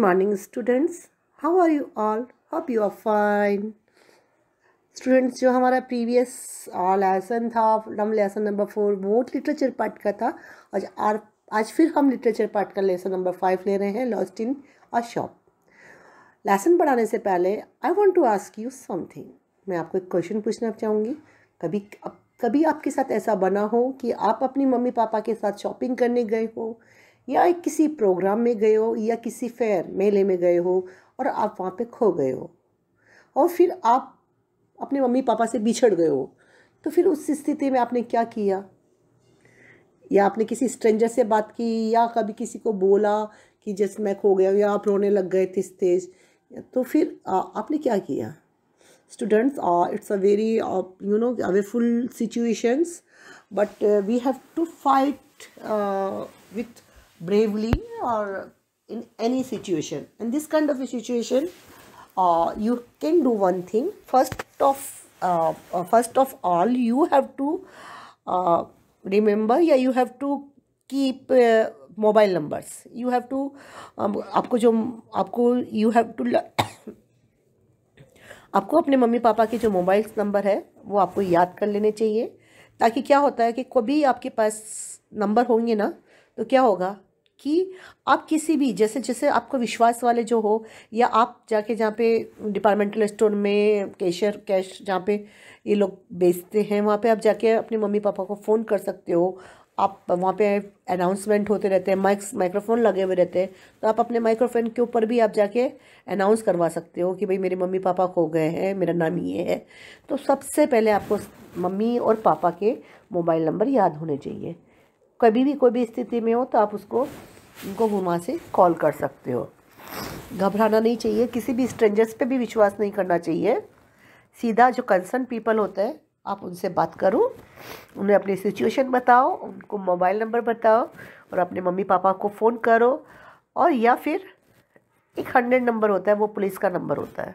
Morning students how are you all hope you are fine students जो हमारा previous lesson था हम lesson number four वोट literature part का था आज आर, आज फिर हम लिटरेचर पार्ट का लेसन नंबर फाइव ले रहे हैं lost in a shop lesson पढ़ाने से पहले I want to ask you something मैं आपको एक क्वेश्चन पूछना चाहूँगी कभी कभी आपके साथ ऐसा बना हो कि आप अपनी मम्मी पापा के साथ शॉपिंग करने गए हो या किसी प्रोग्राम में गए हो या किसी फेयर मेले में गए हो और आप वहाँ पे खो गए हो और फिर आप अपने मम्मी पापा से बिछड़ गए हो तो फिर उस स्थिति में आपने क्या किया या आपने किसी स्ट्रेंजर से बात की या कभी किसी को बोला कि जैसे मैं खो गया या आप रोने लग गए तेज तेज तो फिर आ, आपने क्या किया students are it's a very you know awful situations but we have to fight with bravely or in any situation in this kind of a situation uh, you can do one thing first of uh, first of all you have to uh, remember yeah you have to keep uh, mobile numbers you have to um, आपको जो आपको you have to आपको अपने mummy papa के जो mobile number है वो आपको याद कर लेने चाहिए ताकि क्या होता है कि कभी आपके पास नंबर होंगे ना तो क्या होगा कि आप किसी भी जैसे जैसे आपको विश्वास वाले जो हो या आप जाके जहाँ पे डिपार्टमेंटल स्टोर में कैशर कैश जहाँ पे ये लोग बेचते हैं वहाँ पे आप जाके अपने मम्मी पापा को फ़ोन कर सकते हो आप वहाँ पे अनाउंसमेंट होते रहते हैं माइक्स माइक्रोफोन लगे हुए रहते हैं तो आप अपने माइक्रोफोन के ऊपर भी आप जाके अनाउंस करवा सकते हो कि भाई मेरे मम्मी पापा खो गए हैं मेरा नाम ये है तो सबसे पहले आपको मम्मी और पापा के मोबाइल नंबर याद होने चाहिए कभी भी कोई भी स्थिति में हो तो आप उसको उनको वहाँ से कॉल कर सकते हो घबराना नहीं चाहिए किसी भी स्ट्रेंजर्स पे भी विश्वास नहीं करना चाहिए सीधा जो कंसर्न पीपल होते हैं आप उनसे बात करो उन्हें अपनी सिचुएशन बताओ उनको मोबाइल नंबर बताओ और अपने मम्मी पापा को फ़ोन करो और या फिर एक हंड्रेड नंबर होता है वो पुलिस का नंबर होता है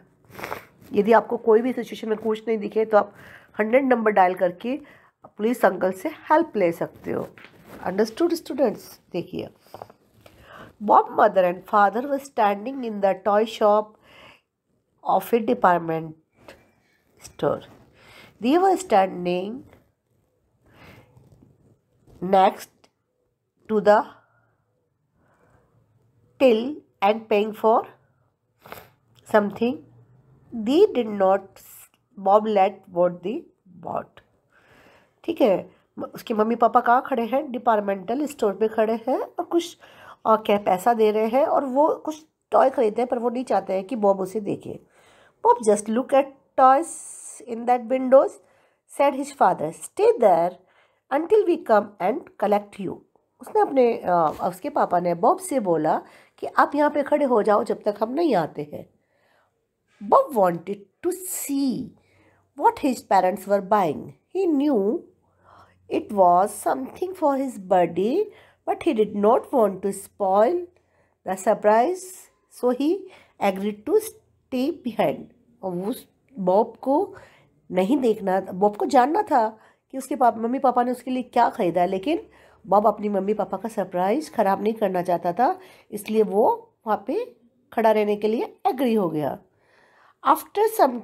यदि आपको कोई भी सिचुएशन में कुछ नहीं दिखे तो आप हंड्रेड नंबर डायल करके पुलिस अंकल से हेल्प ले सकते हो अंडरस्टूड स्टूडेंट्स देखिए Bob mother and father were standing in the toy shop of a department store. They were standing next to the till and paying for something. They did not Bob let what they bought. ठीक है उसके mummy papa कहाँ खड़े हैं departmental store पे खड़े हैं और कुछ और क्या पैसा दे रहे हैं और वो कुछ टॉय खरीदते हैं पर वो नहीं चाहते हैं कि बॉब उसे देखे Bob just look at toys in that windows said his father stay there until we come and collect you उसने अपने आ, उसके पापा ने बॉब से बोला कि आप यहाँ पे खड़े हो जाओ जब तक हम नहीं आते हैं Bob wanted to see what his parents were buying he knew it was something for his birthday but he did not want to spoil the surprise so he agreed to stay behind और उस Bob को नहीं देखना Bob को जानना था कि उसके पाप मम्मी पापा ने उसके लिए क्या ख़रीदा है लेकिन बॉब अपनी मम्मी पापा का सरप्राइज़ ख़राब नहीं करना चाहता था इसलिए वो वहाँ पे खड़ा रहने के लिए एग्री हो गया after some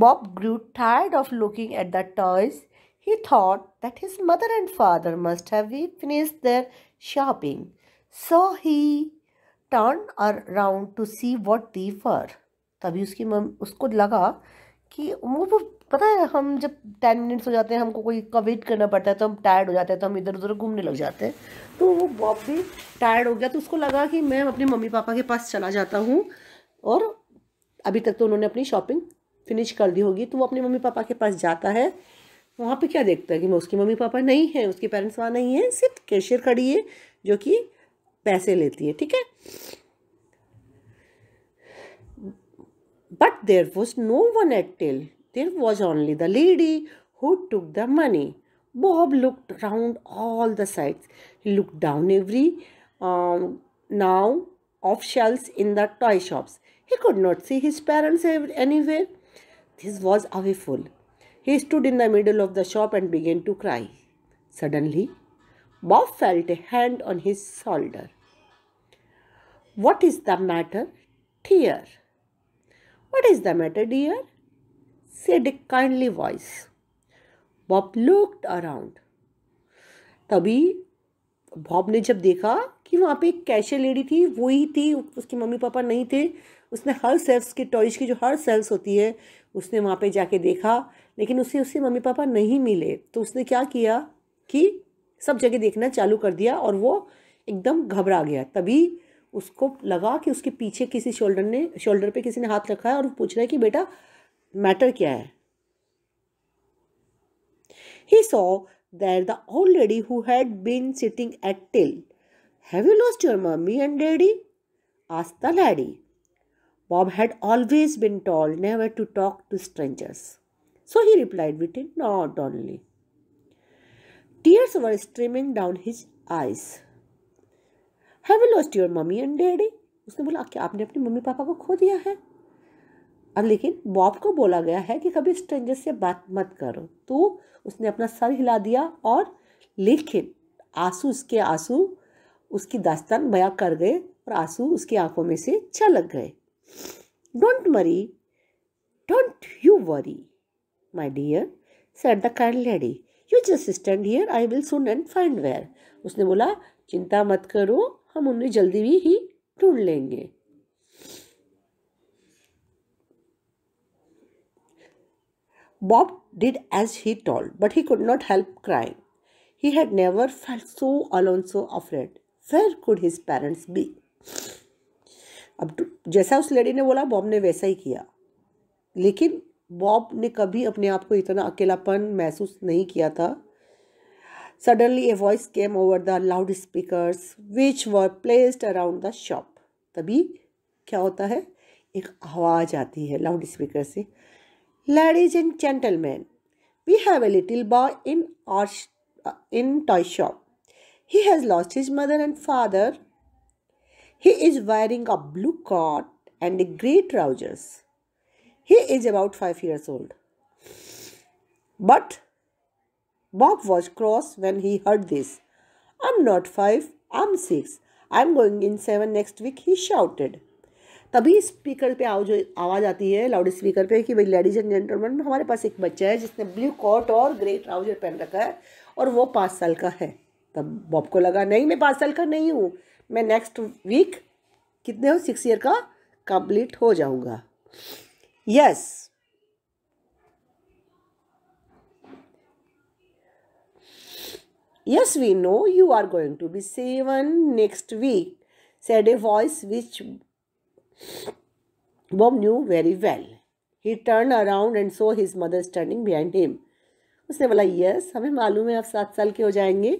Bob grew tired of looking at the toys He thought that his mother and father must have finished their shopping, so he turned around to see what they were. तभी उसकी मम उसको लगा कि वो पता है हम जब टेन मिनट्स हो जाते हैं हमको कोई का वेट करना पड़ता है तो हम टायर्ड हो जाते हैं तो हम इधर उधर घूमने लग जाते हैं तो वो बॉब भी टायर्ड हो गया तो उसको लगा कि मैं अपने मम्मी पापा के पास चला जाता हूँ और अभी तक तो उन्होंने अपनी शॉपिंग फिनिश कर दी होगी तो वो अपने मम्मी पापा के पास जाता है वहाँ पे क्या देखता है कि उसकी मम्मी पापा नहीं है उसके पेरेंट्स वहाँ नहीं है सिर्फ कैशियर खड़ी है जो कि पैसे लेती है ठीक है but there was no one at till there was only the lady who took the money Bob looked round all the sides he look down every now of shelves in the toy shops he he not see his parents any anywhere. This was awful He stood in the middle of the shop and began to cry. Suddenly, Bob felt a hand on his shoulder. What is the matter, dear? What is the matter, dear? said a kindly voice. bob looked around tabhi bob ne jab dekha कि वहाँ पे एक cache lady थी वो ही थी उसके mummy papa नहीं थे उसने हर सेल्स के टॉयज की जो हर सेल्स होती है उसने वहाँ पे जाके देखा लेकिन उसे उसे मम्मी पापा नहीं मिले तो उसने क्या किया कि सब जगह देखना चालू कर दिया और वो एकदम घबरा गया तभी उसको लगा कि उसके पीछे किसी शोल्डर ने शोल्डर पे किसी ने हाथ रखा है और पूछ रहा है कि बेटा मैटर क्या है he saw that the old lady who had been sitting at till have you lost your mummy and daddy आज the lady Bob had always been told never to talk to strangers So he replied with a nod only. Tears were streaming down his eyes. have you lost your mummy and daddy उसने बोला कि आपने अपने mummy papa को खो दिया है अब लेकिन बॉब को बोला गया है कि कभी स्ट्रेंजर से बात मत करो तो उसने अपना सर हिला दिया और लेकिन आंसू उसके आंसू उसकी दास्तान बयां कर गए और आंसू उसकी आंखों में से छलक गए don't worry don't you worry my dear said the kind lady you just stand here I will soon and find where उसने बोला चिंता मत करो हम उन्हें जल्दी भी ही ढूंढ लेंगे Bob did as he told but he could not help crying he had never felt so alone so afraid where could his parents be अब जैसा उस लेडी ने बोला बॉब ने वैसा ही किया लेकिन बॉब ने कभी अपने आप को इतना अकेलापन महसूस नहीं किया था suddenly a voice came over the loud speaker which were placed around the shop तभी क्या होता है एक आवाज़ आती है लाउड स्पीकर से ladies and gentleman we have a little boy in our in toy shop he has lost his mother and father he is wearing a blue coat and a grey trousers He is about 5 years old. But Bob was cross when he heard this. I'm not 5 I'm 6 I'm going in 7 next week, he shouted. तभी speaker पे आओ जो आवाज़ आती है loud speaker पे कि भाई लेडीज एंड जेंटलमैन हमारे पास एक बच्चा है जिसने ब्लू कोट और ग्रे ट्राउजर पहन रखा है और वो पाँच साल का है तब बॉब को लगा नहीं मैं पाँच साल का नहीं हूँ मैं नेक्स्ट वीक कितने हो सिक्स ईयर का कंप्लीट हो जाऊँगा Yes. Yes, we know you are going to be seven next week, said a voice which Bob knew very well. He turned around and saw his mother standing behind him. उसने बोला yes हमें मालूम है आप सात साल के हो जाएंगे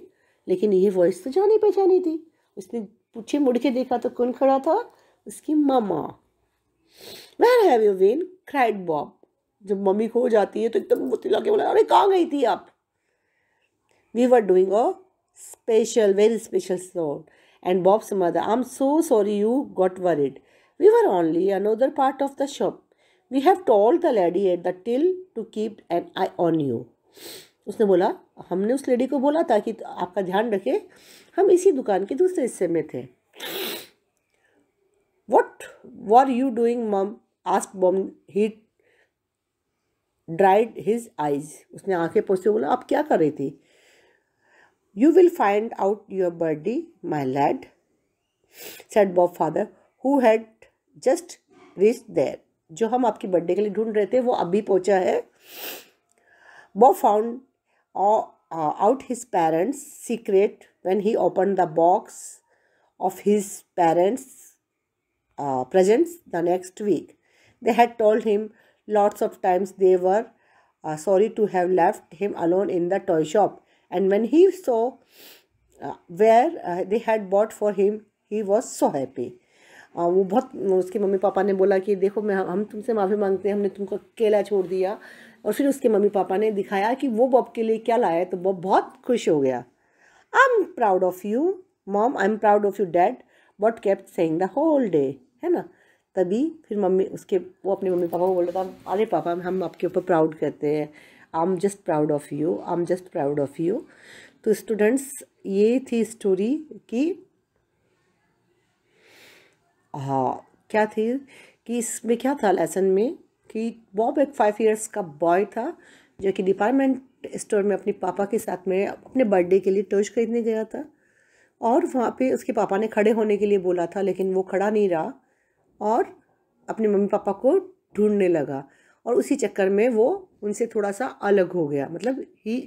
लेकिन ये वॉइस तो जानी पहचानी थी उसने पूछे मुड़ के देखा तो कौन खड़ा था उसकी mama where have you been cried Bob जब मम्मी खो जाती है तो एकदम मोती तिला के बोला अरे कहाँ गई थी आप we were doing a special very special song said mother I am so sorry you got worried we were only another part of the shop we have told the lady at the till to keep an eye on you उसने बोला हमने उस lady को बोला था कि आपका ध्यान रखे हम इसी दुकान के दूसरे हिस्से में थे what were you doing mum asked Bob he dried his eyes उसने आंखें पोसते बोला आप क्या कर रही थी you will find out your birthday my lad said Bob father who had just reach there जो हम आपकी बर्थडे के लिए ढूंढ रहे थे वो अभी पहुंचा है Bob found out his parents secret when he open the box of his parents presents the next week They had told him lots of times they were uh, sorry to have left him alone in the toy shop. And when he saw uh, where uh, they had bought for him, he was so happy. uh, वो बहुत उसके mummy papa ने बोला कि देखो मैं हम तुमसे माफ़ी मांगते हैं हमने तुमको अकेला छोड़ दिया और फिर उसके मम्मी पापा ने दिखाया कि वो बॉब के लिए क्या लाया तो बॉब बहुत खुश हो गया I am proud of you mom I am proud of you dad but kept saying the whole day है ना तभी फिर मम्मी उसके वो अपने मम्मी पापा को बोल रहा था अरे पापा हम आपके ऊपर प्राउड करते हैं I am just proud of you I am just proud of you तो स्टूडेंट्स ये थी स्टोरी कि हाँ क्या थी कि इसमें क्या था लेसन में कि बॉब एक फाइव इयर्स का बॉय था जो कि डिपार्टमेंट स्टोर में अपने पापा के साथ में अपने बर्थडे के लिए टॉर्च खरीदने गया था और वहाँ पे उसके पापा ने खड़े होने के लिए बोला था लेकिन वो खड़ा नहीं रहा और अपने मम्मी पापा को ढूंढने लगा और उसी चक्कर में वो उनसे थोड़ा सा अलग हो गया मतलब ही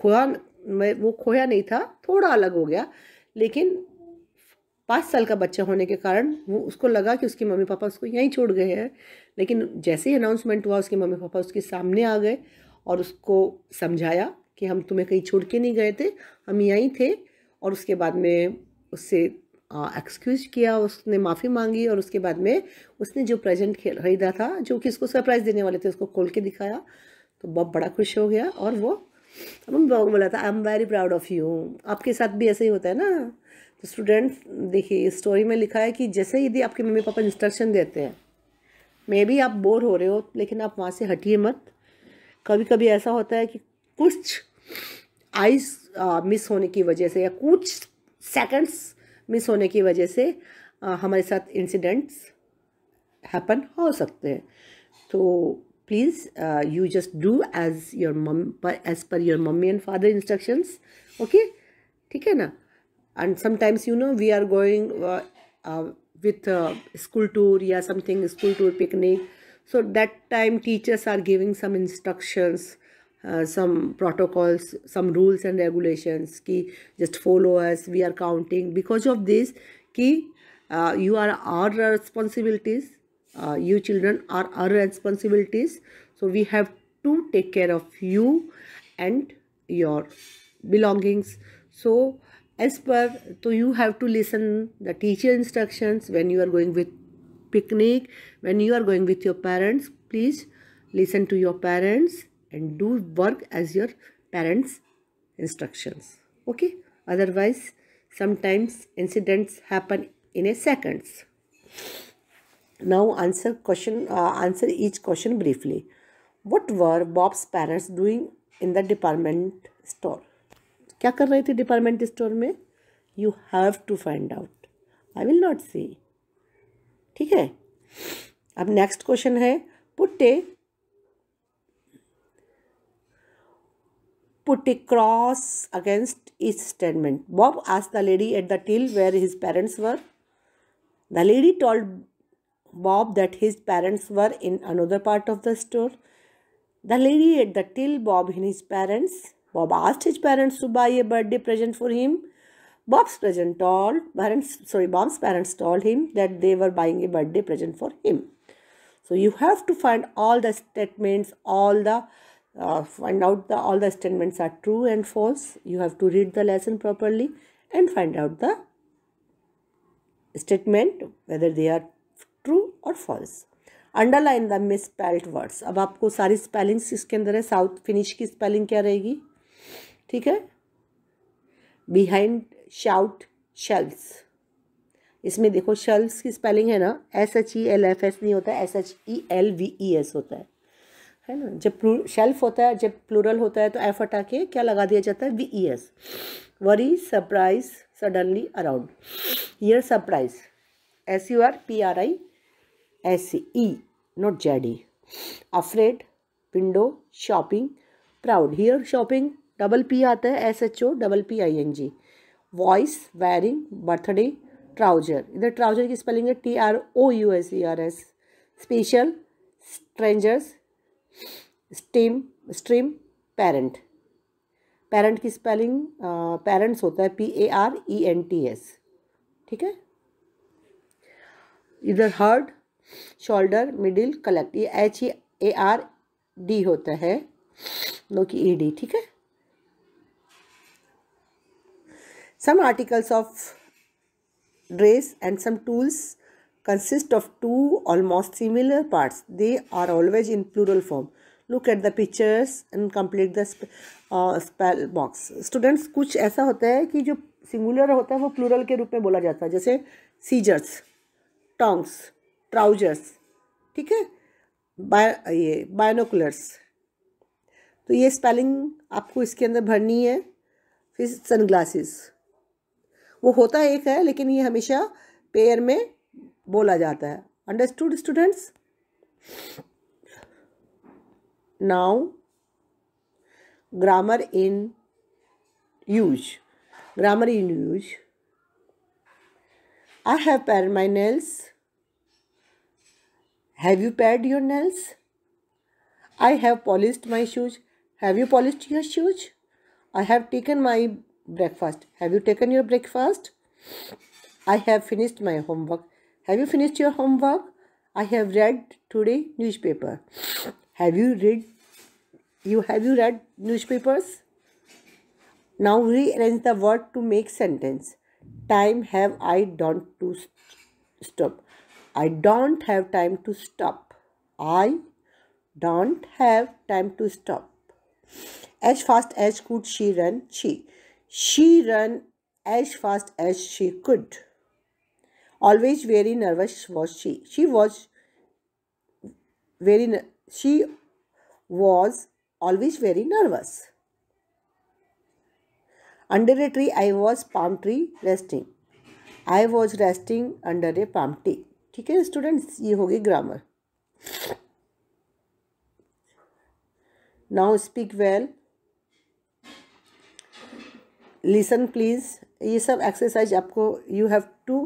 खोया मैं वो खोया नहीं था थोड़ा अलग हो गया लेकिन पाँच साल का बच्चा होने के कारण वो उसको लगा कि उसके मम्मी पापा उसको यहीं छोड़ गए हैं लेकिन जैसे ही अनाउंसमेंट हुआ उसके मम्मी पापा उसके सामने आ गए और उसको समझाया कि हम तुम्हें कहीं छोड़ के नहीं गए थे हम यहीं थे और उसके बाद में उससे एक्सक्यूज किया उसने माफ़ी मांगी और उसके बाद में उसने जो प्रेजेंट खरीदा था जो कि उसको सरप्राइज़ देने वाले थे उसको खोल के दिखाया तो बॉब बड़ा खुश हो गया और वो हम बोला था I am very proud of you आपके साथ भी ऐसे ही होता है ना तो स्टूडेंट्स देखिए इस स्टोरी में लिखा है कि जैसे यदि आपके मम्मी पापा इंस्ट्रक्शन देते हैं मे भी आप बोर हो रहे हो लेकिन आप वहाँ से हटिए मत कभी कभी ऐसा होता है कि कुछ आइस मिस होने की वजह से या कुछ सेकंड्स मिस होने की वजह से आ, हमारे साथ इंसिडेंट्स हैपन हो सकते हैं तो please you just do as your mum as per your mummy and father instructions okay ठीक है ना and sometimes you know we are going with school tour या something school tour picnic so that time teachers are giving some instructions Uh, some protocols some rules and regulations ki just follow us we are counting because of this ki uh, you are our responsibilities uh, you children are our responsibilities so we have to take care of you and your belongings so as per so you have to listen the teacher instructions when you are going with picnic when you are going with your parents please listen to your parents and do work as your parents instructions okay otherwise sometimes incidents happen in a seconds now answer question uh, answer each question briefly what were bob's parents doing in the department store क्या कर रहे थे department store में you have to find out I will not see ठीक है अब next question है put a put a cross against each statement. Bob asked the lady at the till where his parents were. The lady told Bob that his parents were in another part of the store. The lady at the till Bob and his parents. Bob asked his parents to buy a birthday present for him. Bob's present told parents sorry Bob's parents told him that they were buying a birthday present for him. So you have to find all the statements, all the uh, find out the all the statements are true and false you have to read the lesson properly and find out the statement whether they are true or false underline the misspelled words अब आपको सारी spellings इसके अंदर है south finish की spelling क्या रहेगी ठीक है behind shout shells इसमें देखो शेल्स की स्पेलिंग है ना S H E L F S नहीं होता S H E L V E S होता है है ना जब शेल्फ होता है जब प्लूरल होता है तो एफ हटा के क्या लगा दिया जाता है V E S very surprise suddenly around your surprise S U R P R I S E not Z E afraid window shopping proud here shopping double P आता है S H O double P I N G voice wiring birthday trouser इधर trouser की spelling है T R O U S E R S special strangers steam stream parent parent की spelling parents होता है P A R E N T S ठीक है इधर heard shoulder middle collect ये H E A R D होता है no की ई e डी ठीक है some articles of dress and some tools consist of two almost similar parts they are always in plural form look at the pictures and complete the sp uh, spell box students kuch aisa hota hai ki jo singular hota hai wo plural ke roop mein bola jata hai jaise scissors tongs trousers theek hai by ye binoculars to ye spelling aapko iske andar bharni hai फिर sunglasses वो होता एक है लेकिन ये हमेशा pair में बोला जाता है understood students now grammar in use grammar in use I have pared my nails have you pared your nails I have polished my shoes have you polished your shoes I have taken my breakfast have you taken your breakfast I have finished my homework Have you finished your homework? I have read today newspaper. Have you read you have you read newspapers? Now rearrange the word to make sentence. Time have I don't to stop. I don't have time to stop. I don't have time to stop. As fast as could she run, she. She ran as fast as she could. Always very nervous was she. She was very she was always very nervous. Under a tree I was palm tree resting. I was resting under a palm tree. ठीक है students ये होगी grammar now speak well listen please ये सब exercise आपको you have to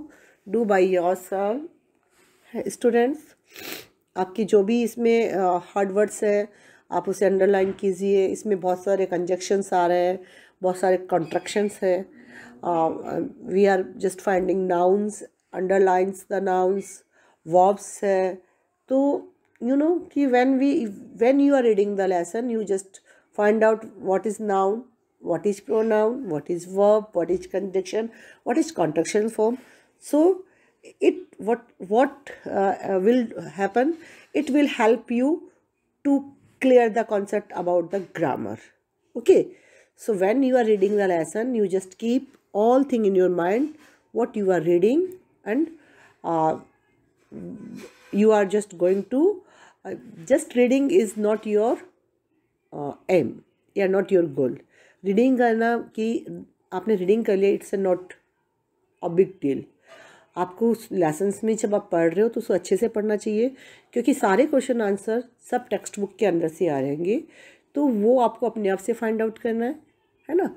do by yourself students आपकी जो भी इसमें हार्ड वर्ड्स है आप उसे अंडरलाइन कीजिए इसमें बहुत सारे कंजक्शंस आ रहे हैं बहुत सारे कॉन्ट्रक्शंस हैं we are just finding nouns underlines the nouns verbs है तो यू नो कि when we when you are reading the lesson you just find out what is noun is pronoun what is verb what is conjunction what is contraction form so it what what uh, uh, will happen it will help you to clear the concept about the grammar okay so when you are reading the lesson you just keep all thing in your mind what you are reading and uh, you are just going to uh, just reading is not your uh, aim Yeah, not your goal. Reading करना कि आपने reading कर लिया it's a not a big आपको उस lessons में जब आप पढ़ रहे हो तो उसको अच्छे से पढ़ना चाहिए क्योंकि सारे क्वेश्चन आंसर सब टेक्स्ट बुक के अंदर से आ रहेंगे तो वो आपको अपने आप से फाइंड आउट करना है है ना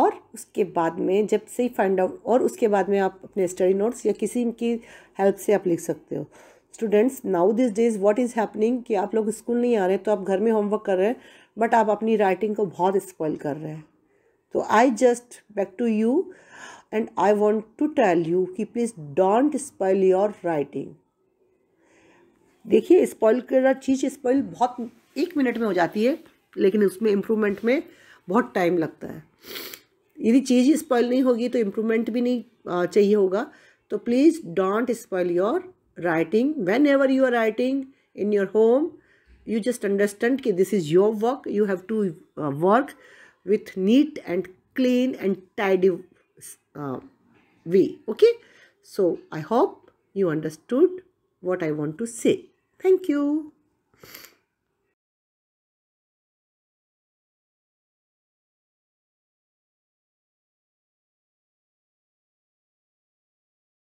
और उसके बाद में जब से ही फाइंड आउट और उसके बाद में आप अपने स्टडी नोट्स या किसी की हेल्प से आप लिख सकते हो students now this days what is happening कि आप लोग स्कूल नहीं आ रहे तो आप घर में होमवर्क कर रहे हैं बट आप अपनी राइटिंग को बहुत स्पॉइल कर रहे हैं तो I just back to you and I want to tell you कि please don't spoil your writing देखिए स्पॉइल करा चीज़ स्पॉइल बहुत एक मिनट में हो जाती है लेकिन उसमें इम्प्रूवमेंट में बहुत टाइम लगता है यदि चीज़ ही स्पॉइल नहीं होगी तो इम्प्रूवमेंट भी नहीं चाहिए होगा तो please don't spoil your writing whenever you are writing in your home you just understand कि this is your work you have to work with neat and clean and tidy uh, way. Okay. So I hope you understood what I want to say. Thank you.